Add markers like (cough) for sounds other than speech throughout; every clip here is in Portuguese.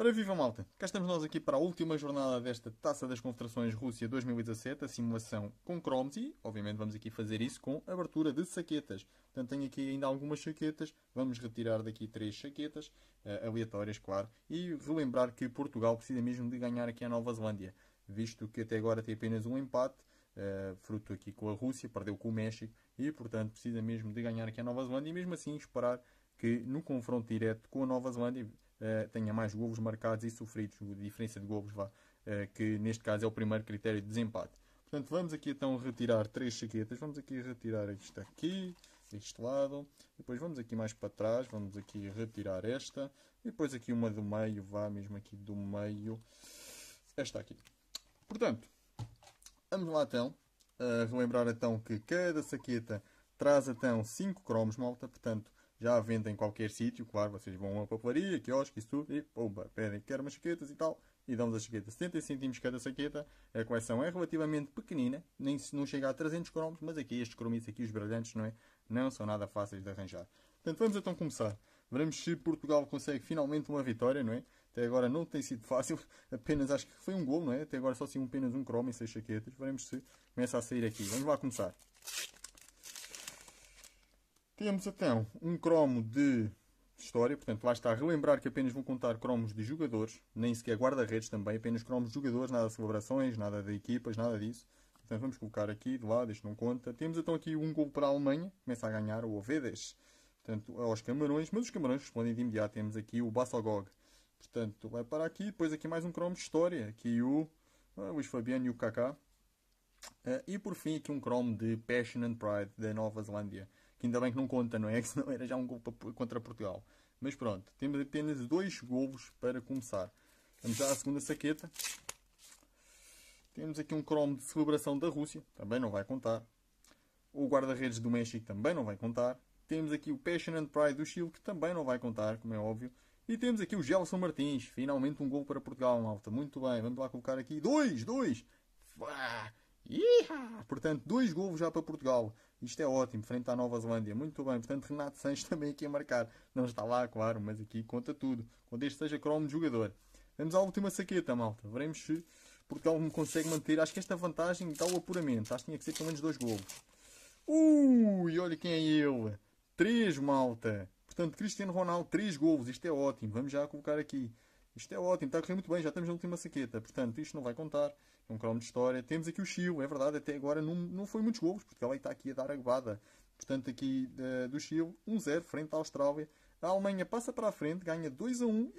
Ora viva malta, cá estamos nós aqui para a última jornada desta Taça das Confederações Rússia 2017, a simulação com cromos e obviamente vamos aqui fazer isso com abertura de saquetas. Portanto tenho aqui ainda algumas saquetas, vamos retirar daqui três saquetas, uh, aleatórias claro, e relembrar que Portugal precisa mesmo de ganhar aqui a Nova Zelândia, visto que até agora tem apenas um empate, uh, fruto aqui com a Rússia, perdeu com o México, e portanto precisa mesmo de ganhar aqui a Nova Zelândia e mesmo assim esperar que no confronto direto com a Nova Zelândia eh, tenha mais golos marcados e sofridos, a diferença de golos vá, eh, que neste caso é o primeiro critério de desempate. Portanto, vamos aqui então retirar três chaquetas, vamos aqui retirar isto aqui, este lado, depois vamos aqui mais para trás, vamos aqui retirar esta, e depois aqui uma do meio, vá mesmo aqui do meio, esta aqui. Portanto, vamos lá então, uh, eh, relembrar então que cada saqueta traz então 5 cromos, malta, portanto já vendem em qualquer sítio, claro, vocês vão a uma papelaria, quiosque, isso tudo, e pomba, pedem, quero umas chaquetas e tal, e damos a chaqueta 70 cm cada saqueta, a coleção é relativamente pequenina, nem se não chega a 300 cromos, mas aqui estes cromitos aqui, os brilhantes, não é? Não são nada fáceis de arranjar. Portanto, vamos então começar. Veremos se Portugal consegue finalmente uma vitória, não é? Até agora não tem sido fácil, (laughs) apenas acho que foi um gol, não é? Até agora só saiu assim apenas um cromo e seis chaquetas. Veremos se começa a sair aqui. Vamos lá começar. Temos então um cromo de história, portanto lá está a relembrar que apenas vão contar cromos de jogadores, nem sequer guarda-redes também, apenas cromos de jogadores, nada de celebrações, nada de equipas, nada disso. Portanto, vamos colocar aqui de lado, isto não conta. Temos então aqui um gol para a Alemanha, começa a ganhar o Ovedes, portanto, aos Camarões, mas os Camarões respondem de imediato. Temos aqui o Bassogog, portanto, vai para aqui. Depois aqui mais um cromo de história, aqui o ah, Luís Fabiano e o Kaká. Ah, e por fim aqui um cromo de Passion and Pride da Nova Zelândia que ainda bem que não conta, não é? (laughs) Que senão era já um gol contra Portugal. Mas pronto, temos apenas dois golos para começar. Vamos já à segunda saqueta. Temos aqui um cromo de celebração da Rússia, também não vai contar. O guarda-redes do México também não vai contar. Temos aqui o Passion and Pride do Chile, que também não vai contar, como é óbvio. E temos aqui o Gelson Martins. Finalmente um gol para Portugal, malta. Muito bem, vamos lá colocar aqui. Dois, dois. Iha! Portanto, dois gols já para Portugal. Isto é ótimo, frente à Nova Zelândia. Muito bem, portanto, Renato Sanches (laughs) também aqui a marcar. Não está lá, claro, mas aqui conta tudo. Quando este seja cromo jogador. Vamos à última saqueta, malta. Veremos se Portugal me consegue manter. Acho que esta vantagem dá o apuramento. Acho que tinha que ser pelo menos dois golos. Ui, olha quem é ele. Três, malta. Portanto, Cristiano Ronaldo, três golos. Isto é ótimo. Vamos já colocar aqui. Isto é ótimo, está a correr muito bem, já estamos na última saqueta. Tá? Portanto, isto não vai contar. É um cromo de história. Temos aqui o Chile, é verdade, até agora não, não foi muitos golos. Portugal está aqui a dar a guada. Portanto, aqui uh, do Chile, 1-0 frente à Austrália. A Alemanha passa para a frente, ganha 2 a 1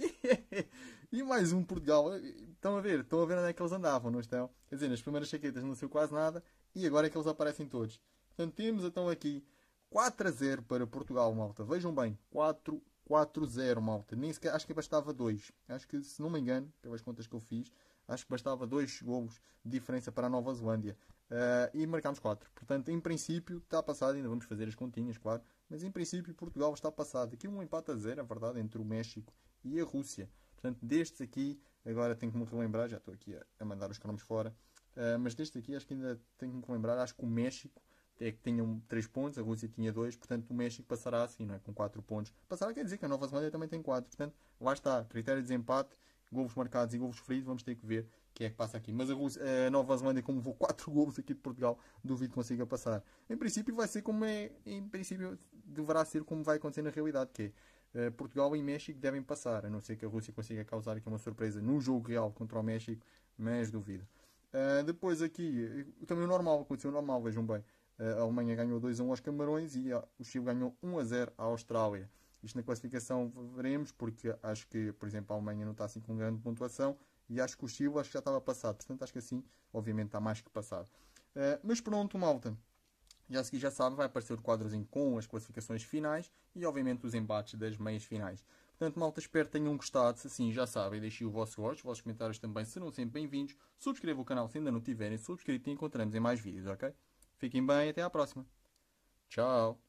(laughs) e mais um Portugal. Estão a ver, estão a ver onde é que eles andavam, não estão? Quer dizer, nas primeiras chaquetas não saiu quase nada e agora é que eles aparecem todos. Portanto, temos então aqui 4 a 0 para Portugal, malta. Vejam bem, 4 4-0, malta. Nem sequer, acho que bastava 2. Acho que, se não me engano, pelas contas que eu fiz, acho que bastava 2 golos de diferença para a Nova Zelândia. Uh, e marcámos 4. Portanto, em princípio, está passado. Ainda vamos fazer as continhas, claro. Mas, em princípio, Portugal está passado. Aqui um empate a 0, a verdade, entre o México e a Rússia. Portanto, destes aqui, agora tenho que me relembrar, já estou aqui a, mandar os cromos fora. Uh, mas deste aqui, acho que ainda tenho que me relembrar. Acho que o México é que tinham 3 pontos, a Rússia tinha 2, portanto o México passará assim, não é? com 4 pontos. Passará quer dizer que a Nova Zelândia também tem 4, portanto lá está, critério de desempate, golos marcados e golos feridos, vamos ter que ver quem é que passa aqui. Mas a, Rússia, a Nova Zelândia, como vou 4 (laughs) golos aqui de Portugal, duvido que consiga passar. Em princípio vai ser como é, em princípio deverá ser como vai acontecer na realidade, que é, eh, Portugal e México devem passar, a não ser que a Rússia consiga causar aqui uma surpresa no jogo real contra o México, mas duvido. Uh, depois aqui, eh, também o normal, aconteceu normal, vejam bem a Alemanha ganhou 2 a 1 aos Camarões e o Chile ganhou 1 a 0 à Austrália. Isto na classificação veremos, porque acho que, por exemplo, a Alemanha não está assim com grande pontuação e acho que o Chile acho que já estava passado. Portanto, acho que assim, obviamente, está mais que passado. Uh, mas pronto, malta. Já se já sabe, vai aparecer o quadrozinho com as classificações finais e, obviamente, os embates das meias finais. Portanto, malta, espero que tenham gostado. Se assim, já sabem, deixem o vosso gosto. Os vossos comentários também serão sempre bem-vindos. Subscrevam o canal se ainda não tiverem subscrito e encontramos em mais vídeos, ok? Fiquem bem e até a próxima. Tchau!